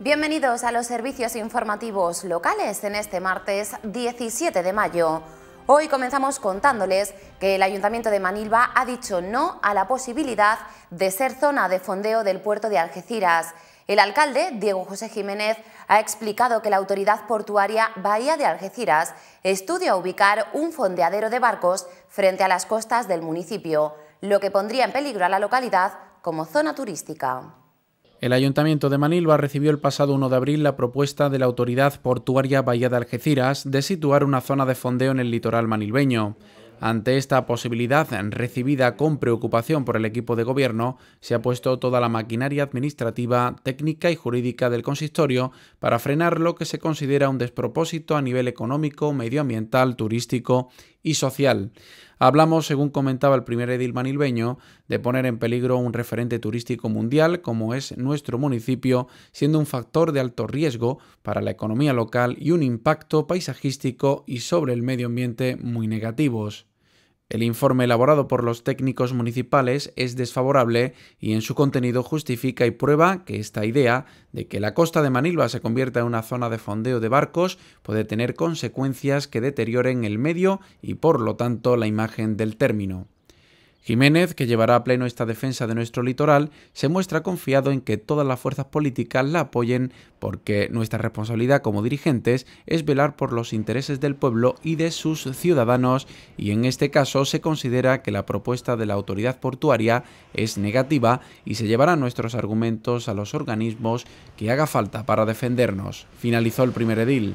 Bienvenidos a los servicios informativos locales en este martes 17 de mayo. Hoy comenzamos contándoles que el Ayuntamiento de Manilva ha dicho no a la posibilidad de ser zona de fondeo del puerto de Algeciras. El alcalde, Diego José Jiménez, ha explicado que la autoridad portuaria Bahía de Algeciras estudia ubicar un fondeadero de barcos frente a las costas del municipio, lo que pondría en peligro a la localidad como zona turística. El Ayuntamiento de Manilva recibió el pasado 1 de abril la propuesta de la Autoridad Portuaria Bahía de Algeciras de situar una zona de fondeo en el litoral manilveño. Ante esta posibilidad, recibida con preocupación por el equipo de gobierno, se ha puesto toda la maquinaria administrativa, técnica y jurídica del consistorio para frenar lo que se considera un despropósito a nivel económico, medioambiental, turístico y social. Hablamos, según comentaba el primer edil manilbeño, de poner en peligro un referente turístico mundial como es nuestro municipio, siendo un factor de alto riesgo para la economía local y un impacto paisajístico y sobre el medio ambiente muy negativos. El informe elaborado por los técnicos municipales es desfavorable y en su contenido justifica y prueba que esta idea de que la costa de Manilva se convierta en una zona de fondeo de barcos puede tener consecuencias que deterioren el medio y por lo tanto la imagen del término. Jiménez, que llevará a pleno esta defensa de nuestro litoral, se muestra confiado en que todas las fuerzas políticas la apoyen porque nuestra responsabilidad como dirigentes es velar por los intereses del pueblo y de sus ciudadanos y en este caso se considera que la propuesta de la autoridad portuaria es negativa y se llevarán nuestros argumentos a los organismos que haga falta para defendernos. Finalizó el primer edil.